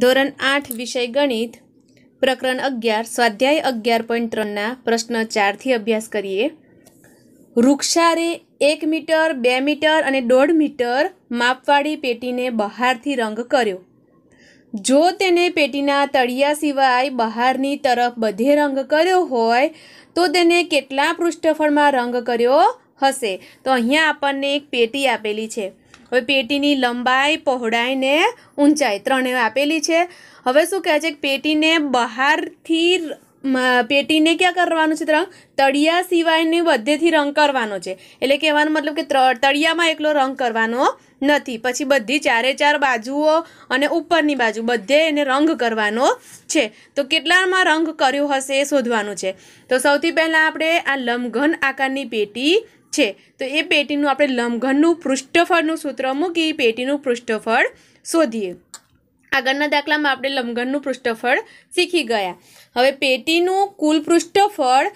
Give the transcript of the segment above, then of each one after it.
ધોરણ આઠ વિષય ગણિત પ્રકરણ અગિયાર સ્વાધ્યાય અગિયાર પોઈન્ટ ત્રણના પ્રશ્ન ચારથી અભ્યાસ કરીએ વૃક્ષારે એક મીટર બે મીટર અને દોઢ મીટર માપવાળી પેટીને બહારથી રંગ કર્યો જો તેને પેટીના તળિયા સિવાય બહારની તરફ બધે રંગ કર્યો હોય તો તેને કેટલા પૃષ્ઠફળમાં રંગ કર્યો હશે તો અહીંયા આપણને એક પેટી આપેલી છે હવે પેટીની લંબાઈ પહોળાઈ ને ઊંચાઈ ત્રણેય આપેલી છે હવે શું કહે છે કે પેટીને બહારથી પેટીને ક્યાં કરવાનું છે રંગ તળિયા સિવાયને બધેથી રંગ કરવાનો છે એટલે કહેવાનો મતલબ કે તળિયામાં એકલો રંગ કરવાનો નથી પછી બધી ચારે ચાર બાજુઓ અને ઉપરની બાજુ બધે એને રંગ કરવાનો છે તો કેટલામાં રંગ કર્યો હશે એ શોધવાનું છે તો સૌથી પહેલાં આપણે આ લંબઘન આકારની પેટી છે તો એ પેટીનું આપણે લંબઘનનું પૃષ્ઠફળનું સૂત્ર મૂકી પેટીનું પૃષ્ઠફળ શોધીએ આગળના દાખલામાં આપણે લંબઘનનું પૃષ્ઠફળ શીખી ગયા હવે પેટીનું કુલ પૃષ્ઠફળ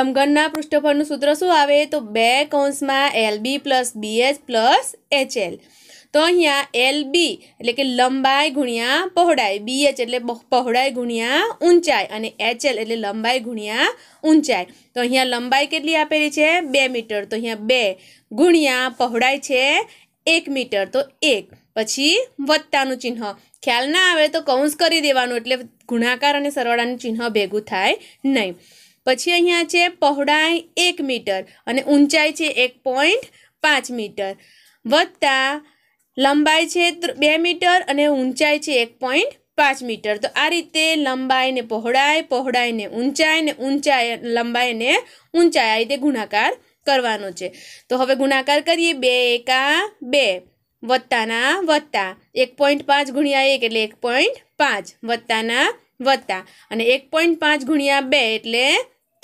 લંબઘનના પૃષ્ઠફળનું સૂત્ર શું આવે તો બે કૌંસમાં L B plus BH plus HL તો અહીંયા એલ બી એટલે કે લંબાઈ ગુણ્યા પહોળાઈ બી એચ એટલે પહોળાઈ ગુણ્યા ઊંચાઈ અને એચ એલ એટલે લંબાઈ ગુણ્યા ઊંચાઈ તો અહીંયા લંબાઈ કેટલી આપેલી છે બે મીટર તો અહીંયા બે ગુણ્યા પહોળાઈ છે એક મીટર તો એક પછી વત્તાનું ચિહ્ન ખ્યાલ ના આવે તો કૌંસ કરી દેવાનું એટલે ગુણાકાર અને સરવાળાનું ચિહ્ન ભેગું થાય નહીં પછી અહીંયા છે પહોળાઈ એક મીટર અને ઊંચાઈ છે એક પોઈન્ટ પાંચ મીટર વત્તા લંબાઈ છે બે મીટર અને ઊંચાઈ છે એક પોઈન્ટ પાંચ મીટર તો આ રીતે લંબાઈને પહોળાઈ પહોળાઈને ઊંચાઈ ને ઊંચાઈ લંબાઈને ઊંચાઈ આ રીતે ગુણાકાર કરવાનો છે તો હવે ગુણાકાર કરીએ બે એકા બે વત્તાના વત્તા એક પોઈન્ટ પાંચ ગુણ્યા એક એટલે એક પોઈન્ટ પાંચ વત્તાના વત્તા અને એક પોઈન્ટ પાંચ ગુણ્યા બે એટલે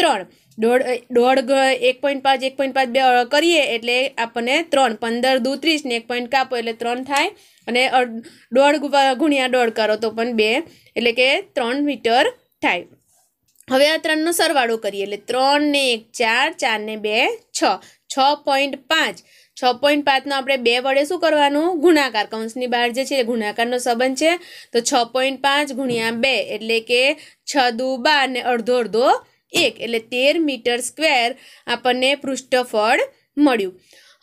ત્રણ દોઢ દોઢ એક પોઈન્ટ પાંચ એક પોઈન્ટ પાંચ બે કરીએ એટલે આપણને ત્રણ પંદર દુ ત્રીસને એક પોઈન્ટ કાપો એટલે ત્રણ થાય અને દોઢ ગુણ્યા દોઢ કરો તો પણ બે એટલે કે ત્રણ મીટર થાય હવે આ ત્રણનો સરવાળો કરીએ એટલે ત્રણ ને એક ચાર ચાર ને બે છ છ પોઈન્ટ પાંચ છ પોઈન્ટ પાંચનો આપણે બે વડે શું કરવાનું ગુણાકાર કૌંસની બહાર જે છે એ ગુણાકારનો સંબંધ છે તો છ પોઈન્ટ પાંચ ગુણ્યા બે એટલે કે છ દુ બાર ને અડધો અડધો એક એટલે તેર મીટર સ્ક્વેર આપણને પૃષ્ઠફળ મળ્યું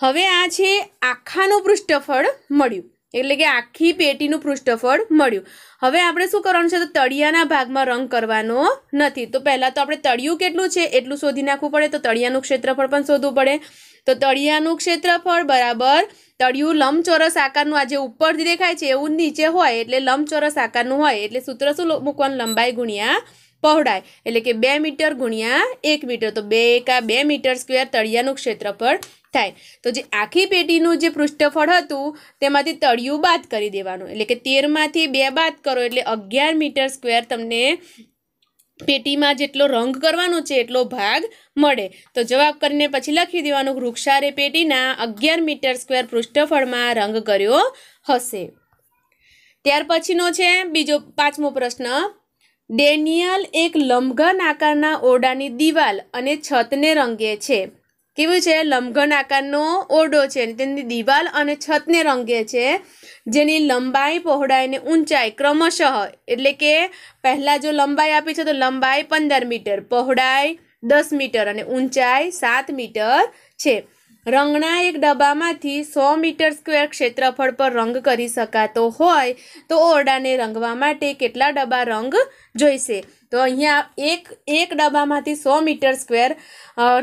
હવે આ છે આખાનું પૃષ્ઠફળ મળ્યું એટલે કે આખી પેટીનું પૃષ્ઠફળ મળ્યું હવે આપણે શું કરવાનું છે તો તળિયાના ભાગમાં રંગ કરવાનો નથી તો પહેલાં તો આપણે તળિયું કેટલું છે એટલું શોધી નાખવું પડે તો તળિયાનું ક્ષેત્રફળ પણ શોધવું પડે તો તળિયાનું ક્ષેત્રફળ બરાબર તળિયું લંબચોરસ આકારનું આ જે ઉપરથી દેખાય છે એવું નીચે હોય એટલે લંબચોરસ આકારનું હોય એટલે સૂત્ર શું મૂકવાનું લંબાઈ ગુણ્યા પહોળાઈ એટલે કે બે મીટર ગુણ્યા એક મીટર તો બે એકા બે મીટર સ્ક્વેર તળિયાનું ક્ષેત્રફળ થાય તો જે આખી પેટીનું જે પૃષ્ઠફળ હતું તેમાંથી તળિયું બાદ કરી દેવાનું એટલે કે તેરમાંથી બે બાદ કરો એટલે અગિયાર મીટર સ્ક્વેર તમને પેટીમાં જેટલો રંગ કરવાનો છે એટલો ભાગ મળે તો જવાબ કરીને પછી લખી દેવાનું વૃક્ષારે પેટીના અગિયાર મીટર સ્ક્વેર પૃષ્ઠફળમાં રંગ કર્યો હશે ત્યાર પછીનો છે બીજો પાંચમો પ્રશ્ન ડેનિયલ એક લંબઘન આકારના ઓરડાની દિવાલ અને છતને રંગે છે કેવું છે લંબઘન આકારનો ઓરડો છે તેની દિવાલ અને છતને રંગે છે જેની લંબાઈ પહોળાઈ અને ઊંચાઈ ક્રમશઃ એટલે કે પહેલાં જો લંબાઈ આપી છે તો લંબાઈ પંદર મીટર પહોળાઈ દસ મીટર અને ઊંચાઈ સાત મીટર છે રંગના એક ડબ્બામાંથી સો મીટર સ્ક્વેર ક્ષેત્રફળ પર રંગ કરી શકાતો હોય તો ઓરડાને રંગવા માટે કેટલા ડબ્બા રંગ જોઈશે તો અહીંયા એક એક ડબ્બામાંથી સો મીટર સ્ક્વેર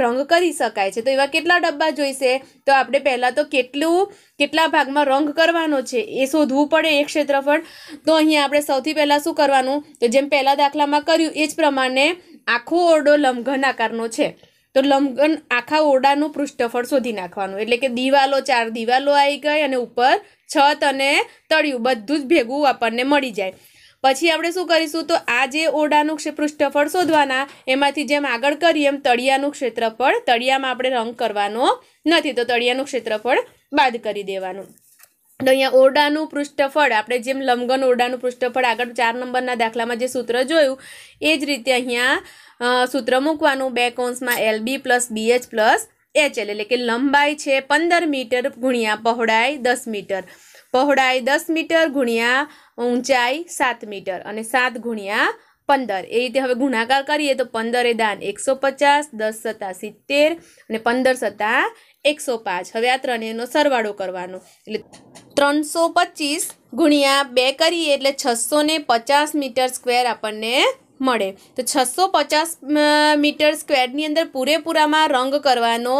રંગ કરી શકાય છે તો એવા કેટલા ડબ્બા જોઈશે તો આપણે પહેલાં તો કેટલું કેટલા ભાગમાં રંગ કરવાનો છે એ શોધવું પડે એ ક્ષેત્રફળ તો અહીંયા આપણે સૌથી પહેલાં શું કરવાનું તો જેમ પહેલાં દાખલામાં કર્યું એ જ પ્રમાણે આખો ઓરડો લંઘન આકારનો છે તો લંબઘન આખા ઓરડાનું પૃષ્ઠફળ શોધી નાખવાનું એટલે કે દિવાલો ચાર દિવાલો આવી ગઈ અને ઉપર છત અને તળિયું બધું જ ભેગું આપણને મળી જાય પછી આપણે શું કરીશું તો આ જે ઓરડાનું પૃષ્ઠફળ શોધવાના એમાંથી જેમ આગળ કરીએ એમ તળિયાનું ક્ષેત્રફળ તળિયામાં આપણે રંગ કરવાનો નથી તો તળિયાનું ક્ષેત્રફળ બાદ કરી દેવાનું તો અહીંયા ઓરડાનું પૃષ્ઠફળ આપણે જેમ લંબગન ઓરડાનું પૃષ્ઠફળ આગળ ચાર નંબરના દાખલામાં જે સૂત્ર જોયું એ જ રીતે અહીંયા સૂત્ર મૂકવાનું બે કૌંસમાં L B plus BH plus H એટલે કે લંબાઈ છે પંદર મીટર ગુણ્યા પહોળાઈ દસ મીટર પહોળાઈ દસ મીટર ગુણ્યા ઊંચાઈ સાત મીટર અને સાત ગુણ્યા પંદર એ રીતે હવે ગુણાકાર કરીએ તો પંદરે દાન એકસો પચાસ દસ સત્તા સિત્તેર અને પંદર સત્તા એકસો પાંચ હવે આ ત્રણેયનો સરવાળો કરવાનો એટલે ત્રણસો પચીસ ગુણ્યા બે કરીએ એટલે છસો પચાસ મીટર સ્ક્વેર આપણને મળે તો છસો પચાસ મીટર સ્ક્વેરની અંદર પૂરેપૂરામાં રંગ કરવાનો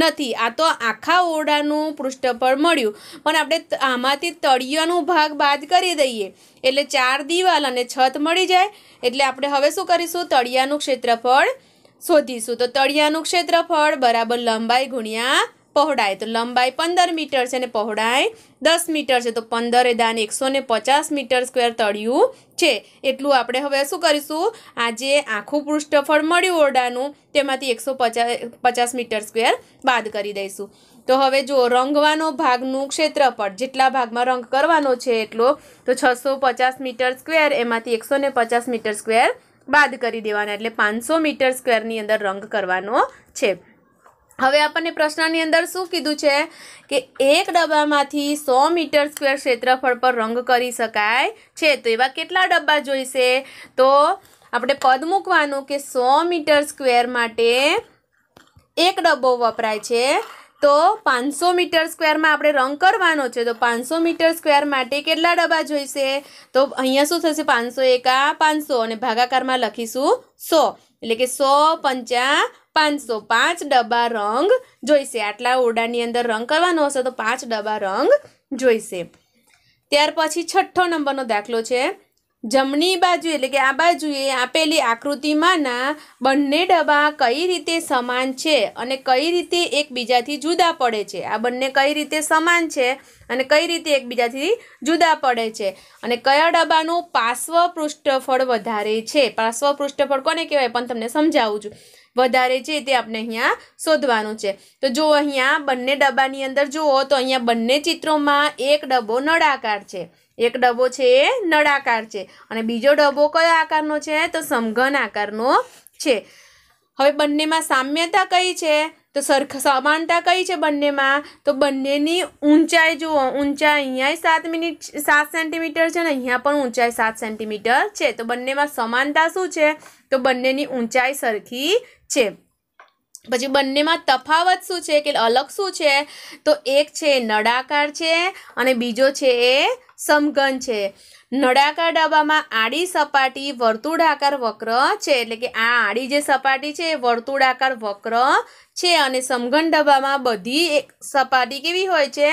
નથી આ તો આખા ઓરડાનું પૃષ્ઠફળ મળ્યું પણ આપણે આમાંથી તળિયાનું ભાગ બાદ કરી દઈએ એટલે ચાર દિવાલ અને છત મળી જાય એટલે આપણે હવે શું કરીશું તળિયાનું ક્ષેત્રફળ શોધીશું તો તળિયાનું ક્ષેત્રફળ બરાબર લંબાઈ ગુણ્યા પહોળાઈ તો લંબાઈ પંદર મીટર છે અને પહોળાઈ દસ મીટર છે તો પંદરે દાન એકસો ને પચાસ મીટર સ્ક્વેર તળિયું છે એટલું આપણે હવે શું કરીશું આજે આખું પૃષ્ઠફળ મળ્યું ઓરડાનું તેમાંથી એકસો પચાસ મીટર સ્ક્વેર બાદ કરી દઈશું તો હવે જો રંગવાનો ભાગનું ક્ષેત્રફળ જેટલા ભાગમાં રંગ કરવાનો છે એટલો તો છસો પચાસ મીટર સ્ક્વેર એમાંથી એકસો પચાસ મીટર સ્ક્વેર બાદ કરી દેવાના એટલે પાંચસો મીટર સ્ક્વેરની અંદર રંગ કરવાનો છે હવે આપણને પ્રશ્નની અંદર શું કીધું છે કે એક ડબ્બામાંથી સો મીટર સ્ક્વેર ક્ષેત્રફળ પર રંગ કરી શકાય છે તો એવા કેટલા ડબ્બા જોઈશે તો આપણે પદ મૂકવાનું કે સો મીટર સ્ક્વેર માટે એક ડબ્બો વપરાય છે તો પાંચસો મીટર સ્ક્વેરમાં આપણે રંગ કરવાનો છે તો પાંચસો મીટર સ્ક્વેર માટે કેટલા ડબ્બા જોઈશે તો અહીંયા શું થશે પાંચસો એકા પાંચસો અને ભાગાકારમાં લખીશું સો એટલે કે સો પંચા પાંચસો પાંચ ડબ્બા રંગ જોઈશે આટલા ઓરડાની અંદર રંગ કરવાનો હશે તો પાંચ ડબ્બા રંગ જોઈશે ત્યાર પછી છઠ્ઠો નંબરનો દાખલો છે જમણી બાજુ એટલે કે આ બાજુએ આપેલી આકૃતિમાંના બંને ડબ્બા કઈ રીતે સમાન છે અને કઈ રીતે એકબીજાથી જુદા પડે છે આ બંને કઈ રીતે સમાન છે અને કઈ રીતે એકબીજાથી જુદા પડે છે અને કયા ડબ્બાનું પાર્શ્વ પૃષ્ઠફળ વધારે છે પાર્શ્વ પૃષ્ઠફળ કોને કહેવાય પણ તમને સમજાવું છું વધારે છે તે આપણે અહીંયા શોધવાનું છે તો જો અહીંયા બંને ડબ્બાની અંદર જુઓ તો અહીંયા બંને ચિત્રોમાં એક ડબ્બો નળાકાર છે એક ડબ્બો છે એ નળાકાર છે અને બીજો ડબ્બો કયો આકારનો છે તો સમઘન આકારનો છે હવે બંનેમાં સામ્યતા કઈ છે તો સરખ સમાનતા કઈ છે બંનેમાં તો બંનેની ઊંચાઈ જુઓ ઊંચાઈ અહીંયા સાત મિનિટ સાત સેન્ટીમીટર છે ને અહીંયા પણ ઊંચાઈ સાત સેન્ટીમીટર છે તો બંનેમાં સમાનતા શું છે તો બંનેની ઊંચાઈ સરખી છે પછી બંનેમાં તફાવત શું છે કે અલગ શું છે તો એક છે નળાકાર છે અને બીજો છે એ સમઘન છે નળાકાર ડબ્બામાં આડી સપાટી વર્તુળાકાર વક્ર છે એટલે કે આ આડી જે સપાટી છે એ વર્તુળાકાર વક્ર છે અને સમઘન ડબ્બામાં બધી એક સપાટી કેવી હોય છે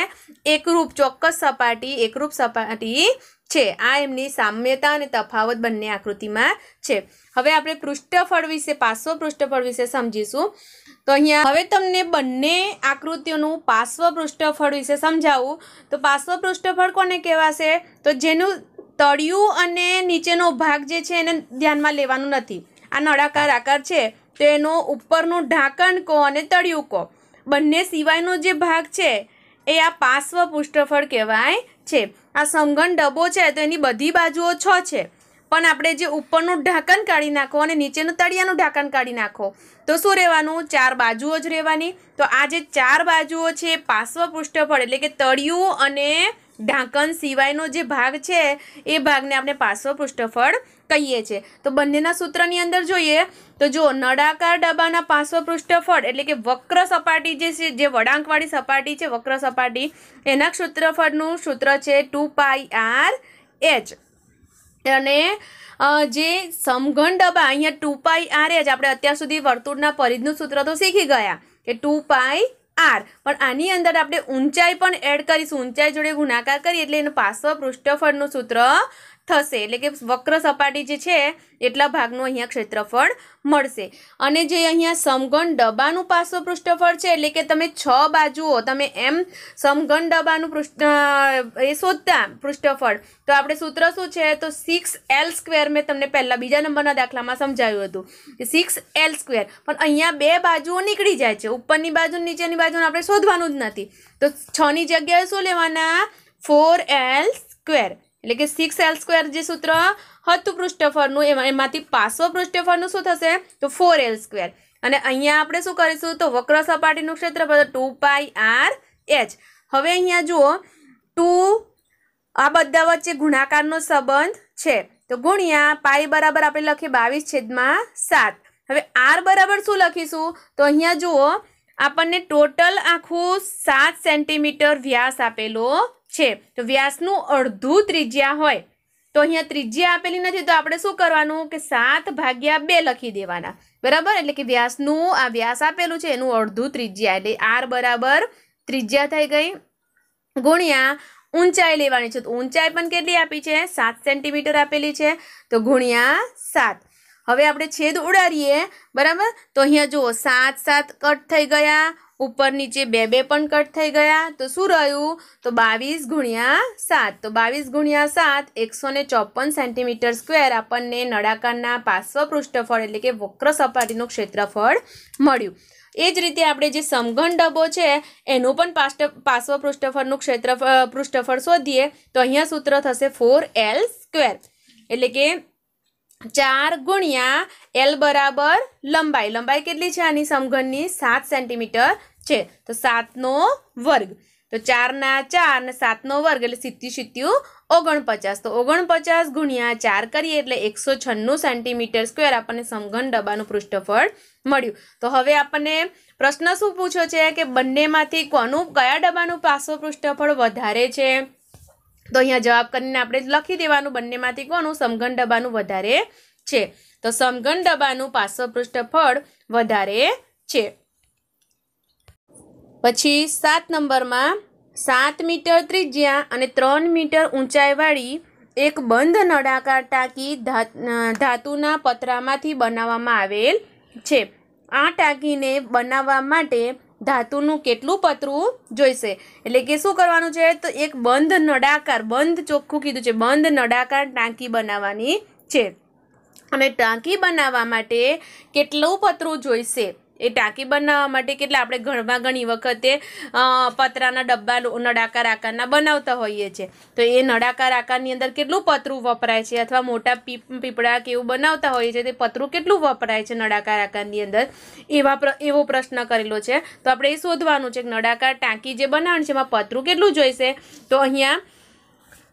એકરૂપ ચોક્કસ સપાટી એકરૂપ સપાટી છે આ એમની સામ્યતા અને તફાવત બંને આકૃતિમાં છે હવે આપણે પૃષ્ઠફળ વિશે પાર્શ્વ પૃષ્ઠફળ વિશે સમજીશું તો અહીંયા હવે તમને બંને આકૃતિઓનું પાર્શ્વ પૃષ્ઠફળ વિશે સમજાવું તો પાર્શ્વ પૃષ્ઠફળ કોને કહેવાશે તો જેનું તળિયું અને નીચેનો ભાગ જે છે એને ધ્યાનમાં લેવાનું નથી આ નળાકાર આકાર છે તો એનો ઉપરનું ઢાંકણ કહો અને તળિયું કહો બંને સિવાયનો જે ભાગ છે એ આ પાર્શ્વ પૃષ્ઠફળ કહેવાય છે આ સમઘન ડબ્બો છે તો એની બધી બાજુઓ છ છે પણ આપણે જે ઉપરનું ઢાંકણ કાઢી નાખો અને નીચેનું તળિયાનું ઢાંકણ કાઢી નાખો તો શું રહેવાનું ચાર બાજુઓ જ રહેવાની તો આ જે ચાર બાજુઓ છે પાર્શ્વ પૃષ્ઠફળ એટલે કે તળિયું અને ઢાંકણ સિવાયનો જે ભાગ છે એ ભાગને આપણે પાર્શ્વ પૃષ્ઠફળ કહીએ છીએ તો બંનેના સૂત્રની અંદર જોઈએ તો જો નળાકાર ડબ્બાના પાર્શ્વ પૃષ્ઠફળ એટલે કે વક્ર સપાટી જે છે જે વળાંકવાળી સપાટી છે વક્ર સપાટી એના ક્ષેત્રફળનું સૂત્ર છે ટુ પાઈ આર એચ અને જે સમઘન ડબ્બા અહીંયા ટુ પાઈ આર એચ આપણે અત્યાર સુધી વર્તુળના પરિધનું સૂત્ર તો શીખી ગયા કે ટુ પાઈ આર પણ આની અંદર આપણે ઊંચાઈ પણ એડ કરીશું ઊંચાઈ જોડે ગુણાકાર કરીએ એટલે એનું પાર્શ્વ પૃષ્ઠફળનું સૂત્ર થશે એટલે કે વક્ર સપાટી જે છે એટલા ભાગનું અહીંયા ક્ષેત્રફળ મળશે અને જે અહીંયા સમઘન ડબ્બાનું પાસો પૃષ્ઠફળ છે એટલે કે તમે છ બાજુઓ તમે એમ સમઘન ડબ્બાનું પૃષ્ઠ એ શોધતા પૃષ્ઠફળ તો આપણે સૂત્ર શું છે તો સિક્સ એલ સ્ક્વેર મેં તમને પહેલાં બીજા નંબરના દાખલામાં સમજાવ્યું હતું સિક્સ એલ સ્ક્વેર પણ અહીંયા બે બાજુઓ નીકળી જાય છે ઉપરની બાજુ નીચેની બાજુને આપણે શોધવાનું જ નથી તો છની જગ્યાએ શું લેવાના ફોર એલ સ્ક્વેર એટલે કે સિક્સ એલ સ્ક્વેર જે સૂત્ર હતું પૃષ્ઠફળનું એમાં એમાંથી પાર્શ્વ પૃષ્ઠફળનું શું થશે તો ફોર એલ સ્ક્વેર અને અહીંયા આપણે શું કરીશું તો વક્ર સપાટીનું ક્ષેત્રફળ ટુ પાઈ આર એચ હવે અહીંયા જુઓ ટુ આ બધા વચ્ચે ગુણાકારનો સંબંધ છે તો ગુણ્યા પાઈ બરાબર આપણે લખીએ બાવીસ છેદમાં સાત હવે આર બરાબર શું લખીશું તો અહીંયા જુઓ આપણને ટોટલ આખું સાત સેન્ટીમીટર વ્યાસ આપેલો છે તો વ્યાસનું અડધું ત્રિજ્યા હોય તો અહીંયા ત્રિજ્યા આપેલી નથી તો આપણે શું કરવાનું કે સાત ભાગ્યા બે લખી દેવાના બરાબર એટલે કે વ્યાસનું આ વ્યાસ આપેલું છે એનું અડધું ત્રિજ્યા એટલે આર બરાબર ત્રિજ્યા થઈ ગઈ ગુણ્યા ઊંચાઈ લેવાની છે તો ઊંચાઈ પણ કેટલી આપી છે સાત સેન્ટીમીટર આપેલી છે તો ગુણ્યા સાત હવે આપણે છેદ ઉડાડીએ બરાબર તો અહીંયા જુઓ સાત સાત કટ થઈ ગયા ઉપર નીચે બે બે પણ કટ થઈ ગયા તો શું રહ્યું તો બાવીસ ગુણ્યા સાત તો બાવીસ ગુણ્યા સાત એકસો ને ચોપન સેન્ટીમીટર સ્ક્વેર આપણને નળાકારના પાર્શ્વ પૃષ્ઠફળ એટલે કે વક્ર સપાટીનું ક્ષેત્રફળ મળ્યું એ જ રીતે આપણે જે સમઘન ડબ્બો છે એનું પણ પાર્શ્વ પૃષ્ઠફળનું ક્ષેત્રફળ પૃષ્ઠફળ શોધીએ તો અહીંયા સૂત્ર થશે ફોર એલ સ્ક્વેર એટલે કે ચાર ગુણ્યા એલ બરાબર લંબાઈ લંબાઈ કેટલી છે આની સમઘનની સાત સેન્ટીમીટર છે તો સાતનો વર્ગ તો ચારના ચાર અને સાતનો વર્ગ એટલે સિત્યુ સિત્યુ ઓગણપચાસ તો ઓગણપચાસ ગુણ્યા ચાર કરીએ એટલે એકસો છન્નું સેન્ટીમીટર સ્ક્વેર આપણને સમઘન ડબ્બાનું પૃષ્ઠફળ મળ્યું તો હવે આપણને પ્રશ્ન શું પૂછ્યો છે કે બંનેમાંથી કોનું કયા ડબ્બાનું પાસો પૃષ્ઠફળ વધારે છે તો અહીંયા જવાબ કરીને આપણે લખી દેવાનું બંનેમાંથી કોનું સમઘન ડબ્બાનું વધારે છે તો સમઘન ડબ્બાનું પાસો પૃષ્ઠફળ વધારે છે પછી સાત નંબરમાં સાત મીટર ત્રિજ્યા અને ત્રણ મીટર ઊંચાઈવાળી એક બંધ નળાકાર ટાંકી ધાતુના પતરામાંથી બનાવવામાં આવેલ છે આ ટાંકીને બનાવવા માટે ધાતુનું કેટલું પતરું જોઈશે એટલે કે શું કરવાનું છે તો એક બંધ નળાકાર બંધ ચોખ્ખું કીધું છે બંધ નળાકાર ટાંકી બનાવવાની છે અને ટાંકી બનાવવા માટે કેટલું પતરું જોઈશે એ ટાંકી બનાવવા માટે કેટલા આપણે ઘરમાં ઘણી વખતે પતરાના ડબ્બા નળાકાર આકારના બનાવતા હોઈએ છીએ તો એ નળાકાર આકારની અંદર કેટલું પતરું વપરાય છે અથવા મોટા પીપળા કે એવું બનાવતા હોઈએ છીએ તે પતરું કેટલું વપરાય છે નળાકાર આકારની અંદર એવા એવો પ્રશ્ન કરેલો છે તો આપણે એ શોધવાનું છે કે નળાકાર ટાંકી જે બનાવવાનું છે એમાં પતરું કેટલું જોઈશે તો અહીંયા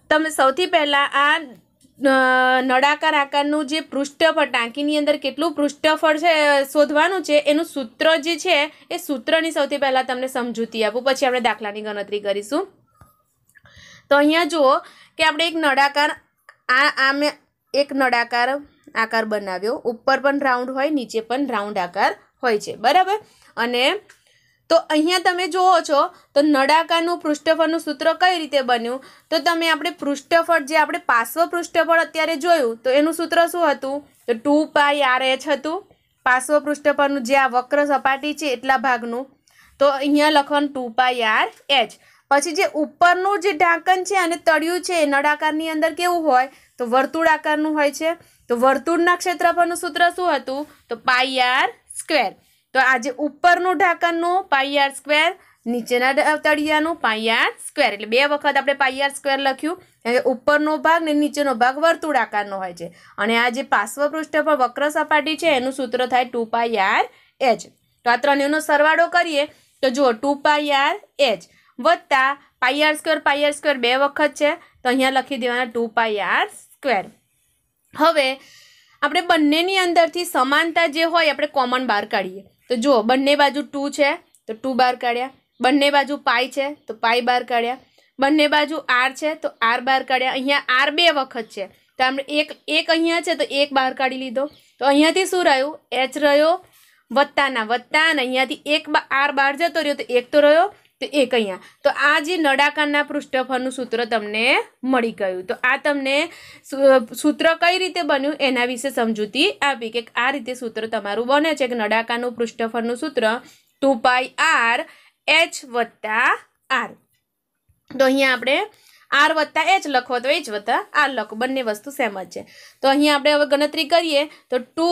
તમે સૌથી પહેલાં આ નળાકાર આકારનું જે પૃષ્ઠફળ ટાંકીની અંદર કેટલું પૃષ્ઠફળ છે શોધવાનું છે એનું સૂત્ર જે છે એ સૂત્રની સૌથી પહેલાં તમને સમજૂતી આપું પછી આપણે દાખલાની ગણતરી કરીશું તો અહીંયા જુઓ કે આપણે એક નળાકાર આ આ મેં એક નળાકાર આકાર બનાવ્યો ઉપર પણ રાઉન્ડ હોય નીચે પણ રાઉન્ડ આકાર હોય છે બરાબર અને તો અહીંયા તમે જુઓ છો તો નડાકારનું પૃષ્ઠફળનું સૂત્ર કઈ રીતે બન્યું તો તમે આપણે પૃષ્ઠફળ જે આપણે પાર્શ્વ પૃષ્ઠફળ અત્યારે જોયું તો એનું સૂત્ર શું હતું તો ટુ પાઈ આર એચ હતું પાર્શ્વ પૃષ્ઠફળનું જે આ વક્ર સપાટી છે એટલા ભાગનું તો અહીંયા લખવાનું ટુ પાઈ આર એચ પછી જે ઉપરનું જે ઢાંકણ છે અને તળિયું છે એ નળાકારની અંદર કેવું હોય તો વર્તુળાકારનું હોય છે તો વર્તુળના ક્ષેત્રફળનું સૂત્ર શું હતું તો પાઈ આર સ્ક્વેર તો આજે ઉપરનું ઢાંકણનું પાઈ સ્ક્વેર નીચેના તળિયાનું પાયાર સ્ક્વેર એટલે બે વખત આપણે પાયાર સ્ક્વેર લખ્યું કારણ કે ઉપરનો ભાગ ને નીચેનો ભાગ વર્તુળ આકારનો હોય છે અને આ જે પાર્શ્વ પૃષ્ઠ પર વક્ર સપાટી છે એનું સૂત્ર થાય ટુ પાયાર એચ તો આ ત્રણેયનો સરવાળો કરીએ તો જુઓ ટુ પાયાર એચ વત્તા પાયાર સ્ક્વેર પાયાર સ્ક્વેર બે વખત છે તો અહીંયા લખી દેવાના ટુ પાયાર સ્ક્વેર હવે આપણે બંનેની અંદરથી સમાનતા જે હોય આપણે કોમન બહાર કાઢીએ તો જુઓ બંને બાજુ ટુ છે તો ટુ બાર કાઢ્યા બંને બાજુ પાય છે તો પાઈ બાર કાઢ્યા બંને બાજુ આર છે તો આર બાર કાઢ્યા અહીંયા આર બે વખત છે તો આપણે એક એક અહીંયા છે તો એક બહાર કાઢી લીધો તો અહીંયાથી શું રહ્યું એચ રહ્યો વત્તાના વત્તા અને અહીંયાથી એક આર બહાર જતો રહ્યો તો એક તો રહ્યો તો એક અહીંયા તો આ જે નડાકારના પૃષ્ઠફળનું સૂત્ર તમને મળી ગયું તો આ તમને સૂત્ર કઈ રીતે બન્યું એના વિશે સમજૂતી આપી કે આ રીતે સૂત્ર તમારું બને છે કે નળાકારનું પૃષ્ઠફળનું સૂત્ર ટુ પાય આર એચ વત્તા આર તો અહીંયા આપણે આર વત્તા એચ લખો તો એચ વત્તા આર લખો બંને વસ્તુ સેમ જ છે તો અહીં આપણે હવે ગણતરી કરીએ તો ટુ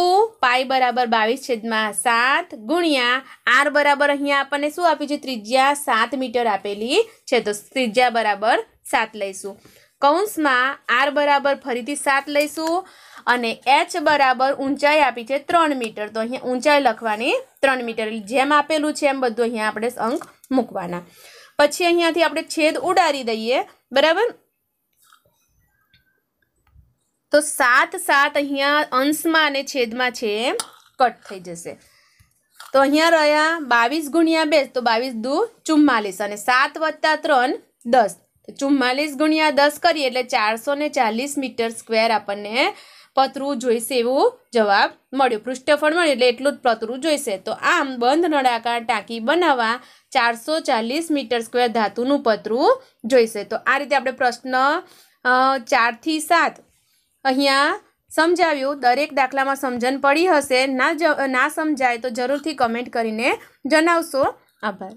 પાઈ બરાબર બાવીસ છેદમાં સાત ગુણ્યા આર બરાબર અહીંયા આપણને શું આપ્યું છે ત્રિજ્યા સાત મીટર આપેલી છે તો ત્રિજ્યા બરાબર સાત લઈશું કૌંસમાં આર બરાબર ફરીથી સાત લઈશું અને એચ બરાબર ઊંચાઈ આપી છે ત્રણ મીટર તો અહીંયા ઊંચાઈ લખવાની ત્રણ મીટર જેમ આપેલું છે એમ બધું અહીંયા આપણે અંક મૂકવાના પછી અહીંયાથી આપણે છેદ ઉડાડી દઈએ બરાબર તો સાત સાત અહીંયા અંશમાં અને છેદમાં છે કટ થઈ જશે તો અહીંયા રહ્યા બાવીસ ગુણ્યા બે તો બાવીસ દુ ચુમ્માલીસ અને સાત વત્તા ત્રણ દસ ચુમ્માલીસ ગુણ્યા દસ કરીએ એટલે ચારસો ને ચાલીસ મીટર સ્ક્વેર આપણને પતરું જોઈશે એવું જવાબ મળ્યો પૃષ્ઠફળ મળ્યું એટલે એટલું જ પતરું જોઈશે તો આમ બંધ નળાકાર ટાંકી બનાવવા ચારસો ચાલીસ મીટર સ્ક્વેર ધાતુનું પતરું જોઈશે તો આ રીતે આપણે પ્રશ્ન ચારથી સાત અહીંયા સમજાવ્યું દરેક દાખલામાં સમજણ પડી હશે ના જ ના સમજાય તો જરૂરથી કમેન્ટ કરીને જણાવશો આભાર